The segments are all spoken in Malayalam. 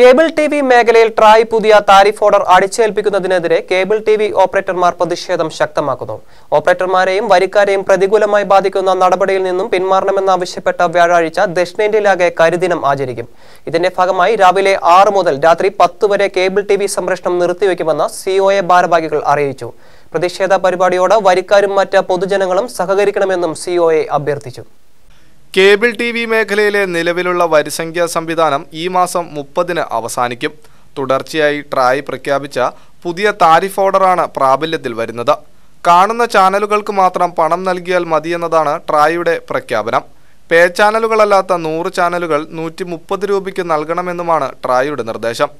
കേബിൾ ടി വി മേഖലയിൽ ട്രായ് പുതിയ താരിഫ് ഓർഡർ അടിച്ചേൽപ്പിക്കുന്നതിനെതിരെ കേബിൾ ടി വി ഓപ്പറേറ്റർമാർ പ്രതിഷേധം ശക്തമാക്കുന്നു ഓപ്പറേറ്റർമാരെയും വരിക്കാരെയും പ്രതികൂലമായി ബാധിക്കുന്ന നടപടിയിൽ നിന്നും പിന്മാറണമെന്നാവശ്യപ്പെട്ട വ്യാഴാഴ്ച ദക്ഷിണേന്ത്യയിലാകെ കരിദിനം ആചരിക്കും ഇതിന്റെ ഭാഗമായി രാവിലെ ആറ് മുതൽ രാത്രി പത്ത് വരെ കേബിൾ ടി വി സംരക്ഷണം നിർത്തിവെക്കുമെന്ന് സിഒഎ ഭാരവാഹികൾ അറിയിച്ചു പ്രതിഷേധ പരിപാടിയോട് വരിക്കാരും മറ്റ് പൊതുജനങ്ങളും സഹകരിക്കണമെന്നും സിഒഎ അഭ്യർത്ഥിച്ചു കേബിൾ ടി വി മേഖലയിലെ നിലവിലുള്ള വരിസംഖ്യാ സംവിധാനം ഈ മാസം മുപ്പതിന് അവസാനിക്കും തുടർച്ചയായി ട്രായ് പ്രഖ്യാപിച്ച പുതിയ താരിഫ് ഓർഡറാണ് പ്രാബല്യത്തിൽ വരുന്നത് കാണുന്ന ചാനലുകൾക്ക് മാത്രം പണം നൽകിയാൽ മതിയെന്നതാണ് ട്രായുടെ പ്രഖ്യാപനം പേ ചാനലുകളല്ലാത്ത നൂറ് ചാനലുകൾ നൂറ്റി മുപ്പത് രൂപയ്ക്ക് നൽകണമെന്നുമാണ് ട്രായുടെ നിർദ്ദേശം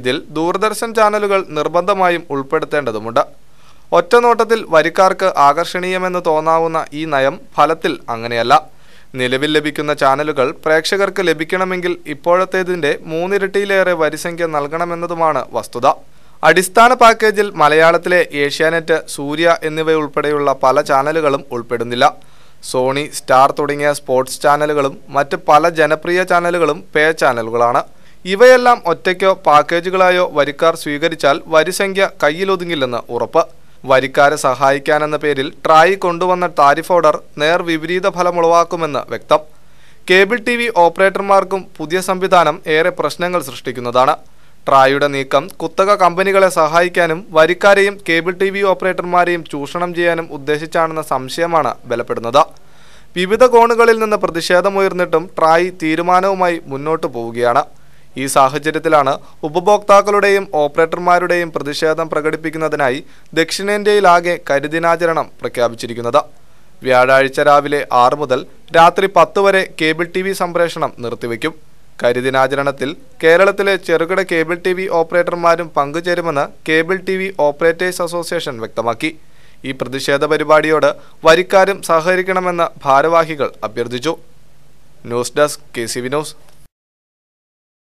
ഇതിൽ ദൂരദർശൻ ചാനലുകൾ നിർബന്ധമായും ഉൾപ്പെടുത്തേണ്ടതുണ്ട് ഒറ്റനോട്ടത്തിൽ വരിക്കാർക്ക് ആകർഷണീയമെന്ന് തോന്നാവുന്ന ഈ നയം ഫലത്തിൽ അങ്ങനെയല്ല നിലവിൽ ലഭിക്കുന്ന ചാനലുകൾ പ്രേക്ഷകർക്ക് ലഭിക്കണമെങ്കിൽ ഇപ്പോഴത്തേതിൻ്റെ മൂന്നിരട്ടിയിലേറെ വരിസംഖ്യ നൽകണമെന്നതുമാണ് വസ്തുത അടിസ്ഥാന പാക്കേജിൽ മലയാളത്തിലെ ഏഷ്യാനെറ്റ് സൂര്യ എന്നിവയുൾപ്പെടെയുള്ള പല ചാനലുകളും ഉൾപ്പെടുന്നില്ല സോണി സ്റ്റാർ തുടങ്ങിയ സ്പോർട്സ് ചാനലുകളും മറ്റ് പല ജനപ്രിയ ചാനലുകളും പേ ചാനലുകളാണ് ഇവയെല്ലാം ഒറ്റയ്ക്കോ പാക്കേജുകളായോ വരിക്കാർ സ്വീകരിച്ചാൽ വരിസംഖ്യ കയ്യിലൊതുങ്ങില്ലെന്ന് ഉറപ്പ് വരിക്കാരെ സഹായിക്കാനെന്ന പേരിൽ ട്രായ് കൊണ്ടുവന്ന താരിഫ് ഓർഡർ നേർ വിപരീത ഫലമുളവാക്കുമെന്ന് വ്യക്തം കേബിൾ ടി വി ഓപ്പറേറ്റർമാർക്കും പുതിയ സംവിധാനം ഏറെ പ്രശ്നങ്ങൾ സൃഷ്ടിക്കുന്നതാണ് ട്രായുടെ നീക്കം കുത്തക കമ്പനികളെ സഹായിക്കാനും വരിക്കാരെയും കേബിൾ ടി വി ഓപ്പറേറ്റർമാരെയും ചൂഷണം ചെയ്യാനും ഉദ്ദേശിച്ചാണെന്ന സംശയമാണ് ബലപ്പെടുന്നത് വിവിധ കോണുകളിൽ നിന്ന് പ്രതിഷേധമുയർന്നിട്ടും ട്രായ് തീരുമാനവുമായി മുന്നോട്ടു പോവുകയാണ് ഈ സാഹചര്യത്തിലാണ് ഉപഭോക്താക്കളുടെയും ഓപ്പറേറ്റർമാരുടെയും പ്രതിഷേധം പ്രകടിപ്പിക്കുന്നതിനായി ദക്ഷിണേന്ത്യയിലാകെ കരിദിനാചരണം പ്രഖ്യാപിച്ചിരിക്കുന്നത് വ്യാഴാഴ്ച രാവിലെ ആറ് മുതൽ രാത്രി പത്ത് വരെ കേബിൾ ടി സംപ്രേഷണം നിർത്തിവെക്കും കരിദിനാചരണത്തിൽ കേരളത്തിലെ ചെറുകിട കേബിൾ ടി വി ഓപ്പറേറ്റർമാരും പങ്കുചേരുമെന്ന് cable T V operators association വ്യക്തമാക്കി ഈ പ്രതിഷേധ പരിപാടിയോട് വരിക്കാരും സഹകരിക്കണമെന്ന് ഭാരവാഹികൾ അഭ്യർത്ഥിച്ചു news desk K C Vinos news